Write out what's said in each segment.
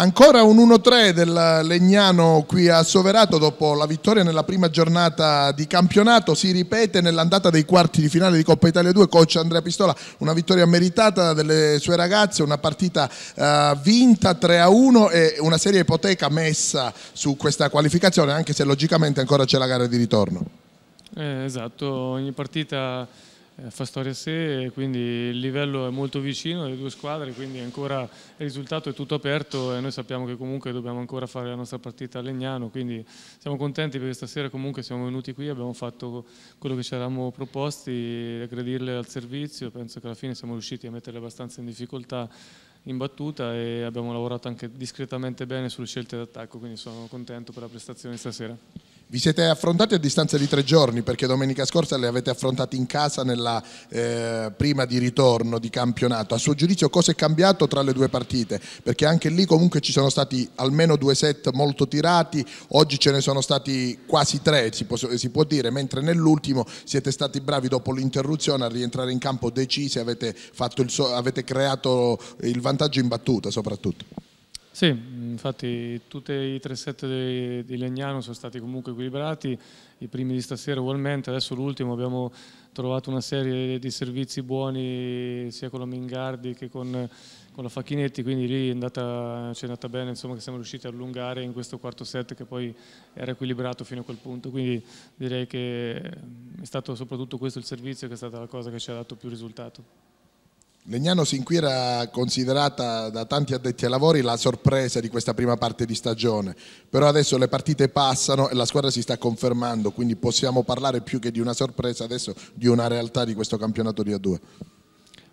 Ancora un 1-3 del Legnano qui a Soverato dopo la vittoria nella prima giornata di campionato, si ripete nell'andata dei quarti di finale di Coppa Italia 2, coach Andrea Pistola, una vittoria meritata delle sue ragazze, una partita uh, vinta 3-1 e una serie ipoteca messa su questa qualificazione, anche se logicamente ancora c'è la gara di ritorno. Eh, esatto, ogni partita eh, fa storia a sé, quindi il livello è molto vicino alle due squadre, quindi ancora il risultato è tutto aperto e noi sappiamo che comunque dobbiamo ancora fare la nostra partita a Legnano, quindi siamo contenti perché stasera comunque siamo venuti qui, abbiamo fatto quello che ci eravamo proposti, aggredirle al servizio, penso che alla fine siamo riusciti a metterle abbastanza in difficoltà in battuta e abbiamo lavorato anche discretamente bene sulle scelte d'attacco, quindi sono contento per la prestazione stasera. Vi siete affrontati a distanza di tre giorni perché domenica scorsa le avete affrontate in casa nella eh, prima di ritorno di campionato. A suo giudizio cosa è cambiato tra le due partite? Perché anche lì comunque ci sono stati almeno due set molto tirati, oggi ce ne sono stati quasi tre si può, si può dire, mentre nell'ultimo siete stati bravi dopo l'interruzione a rientrare in campo decisi, avete, so avete creato il vantaggio in battuta soprattutto. Sì, infatti tutti i tre set di, di Legnano sono stati comunque equilibrati, i primi di stasera ugualmente, adesso l'ultimo abbiamo trovato una serie di servizi buoni sia con la Mingardi che con, con la Facchinetti, quindi lì ci è andata bene, insomma che siamo riusciti a allungare in questo quarto set che poi era equilibrato fino a quel punto, quindi direi che è stato soprattutto questo il servizio che è stata la cosa che ci ha dato più risultato. Legnano sin qui era considerata da tanti addetti ai lavori la sorpresa di questa prima parte di stagione, però adesso le partite passano e la squadra si sta confermando, quindi possiamo parlare più che di una sorpresa adesso di una realtà di questo campionato di A2.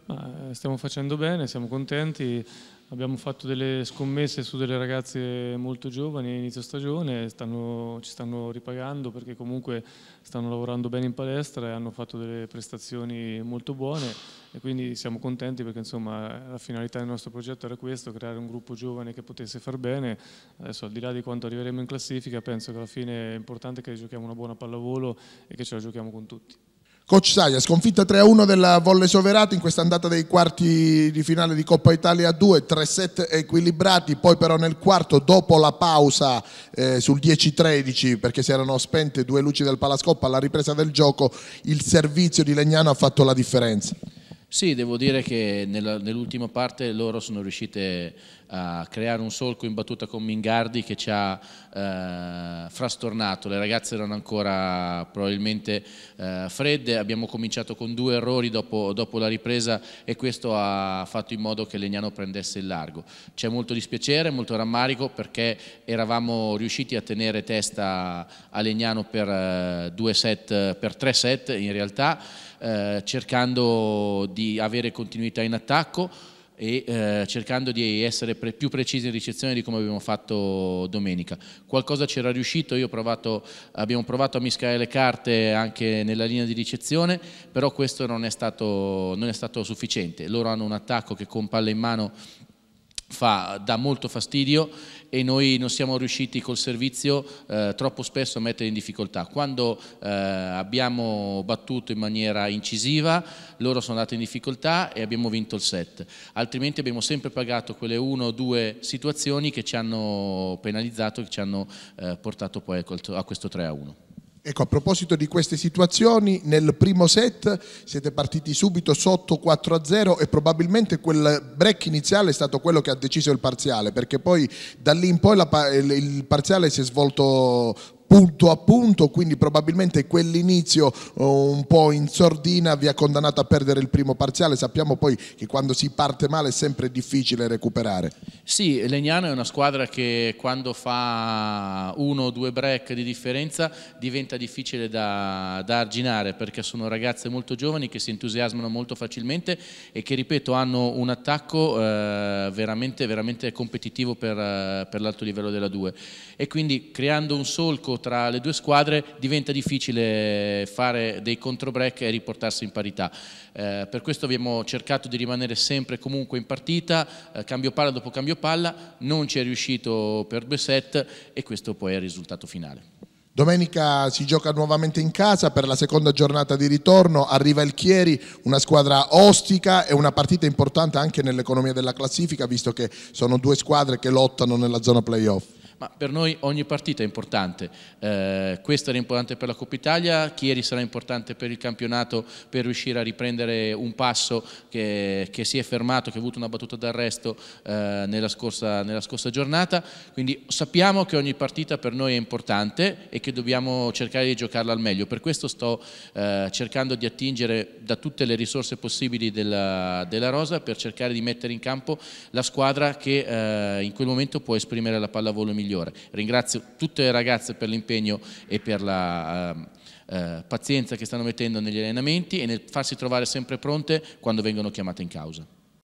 Ma eh, stiamo facendo bene, siamo contenti, abbiamo fatto delle scommesse su delle ragazze molto giovani a inizio stagione, stanno, ci stanno ripagando perché comunque stanno lavorando bene in palestra e hanno fatto delle prestazioni molto buone e quindi siamo contenti perché insomma la finalità del nostro progetto era questo, creare un gruppo giovane che potesse far bene, adesso al di là di quanto arriveremo in classifica penso che alla fine è importante che giochiamo una buona pallavolo e che ce la giochiamo con tutti. Coach Saia, sconfitta 3-1 della Volle Soverato in questa andata dei quarti di finale di Coppa Italia 2, 3 set equilibrati, poi però nel quarto dopo la pausa eh, sul 10-13 perché si erano spente due luci del Palascoppa alla ripresa del gioco, il servizio di Legnano ha fatto la differenza. Sì, devo dire che nell'ultima parte loro sono riuscite a creare un solco in battuta con Mingardi che ci ha eh, frastornato, le ragazze erano ancora probabilmente eh, fredde, abbiamo cominciato con due errori dopo, dopo, la ripresa e questo ha fatto in modo che Legnano prendesse il largo. C'è molto dispiacere, molto rammarico perché eravamo riusciti a tenere testa a Legnano per, eh, due set, per tre set in realtà eh, cercando di di avere continuità in attacco e eh, cercando di essere pre più precisi in ricezione di come abbiamo fatto domenica. Qualcosa c'era riuscito, io ho provato, abbiamo provato a mischiare le carte anche nella linea di ricezione, però questo non è stato, non è stato sufficiente. Loro hanno un attacco che con palla in mano fa, dà molto fastidio e noi non siamo riusciti col servizio eh, troppo spesso a mettere in difficoltà. Quando eh, abbiamo battuto in maniera incisiva, loro sono andati in difficoltà e abbiamo vinto il set. Altrimenti abbiamo sempre pagato quelle una o due situazioni che ci hanno penalizzato, che ci hanno eh, portato poi a questo 3 a 1. Ecco, a proposito di queste situazioni, nel primo set siete partiti subito sotto 4-0 e probabilmente quel break iniziale è stato quello che ha deciso il parziale, perché poi da lì in poi la, il parziale si è svolto punto a punto, quindi probabilmente quell'inizio eh, un po' in sordina vi ha condannato a perdere il primo parziale, sappiamo poi che quando si parte male è sempre difficile recuperare. Sì, Legnano è una squadra che quando fa uno o due break di differenza diventa difficile da, da arginare perché sono ragazze molto giovani che si entusiasmano molto facilmente e che ripeto hanno un attacco eh, veramente, veramente competitivo per, eh, per l'alto livello della 2 e quindi creando un solco tra le due squadre diventa difficile fare dei controbreak e riportarsi in parità. Eh, per questo abbiamo cercato di rimanere sempre comunque in partita, eh, cambio palla dopo cambio palla, non ci è riuscito per due set e questo poi è il risultato finale. Domenica si gioca nuovamente in casa per la seconda giornata di ritorno, arriva il Chieri, una squadra ostica e una partita importante anche nell'economia della classifica, visto che sono due squadre che lottano nella zona playoff ma per noi ogni partita è importante, eh, questa era importante per la Coppa Italia, Chieri sarà importante per il campionato per riuscire a riprendere un passo che, che si è fermato, che ha avuto una battuta d'arresto eh, nella, scorsa, nella scorsa giornata, quindi sappiamo che ogni partita per noi è importante e che dobbiamo cercare di giocarla al meglio, per questo sto eh, cercando di attingere da tutte le risorse possibili della, della Rosa per cercare di mettere in campo la squadra che eh, in quel momento può esprimere la pallavolo migliore migliore. Ringrazio tutte le ragazze per l'impegno e per la ehm, eh, pazienza che stanno mettendo negli allenamenti e nel farsi trovare sempre pronte quando vengono chiamate in causa.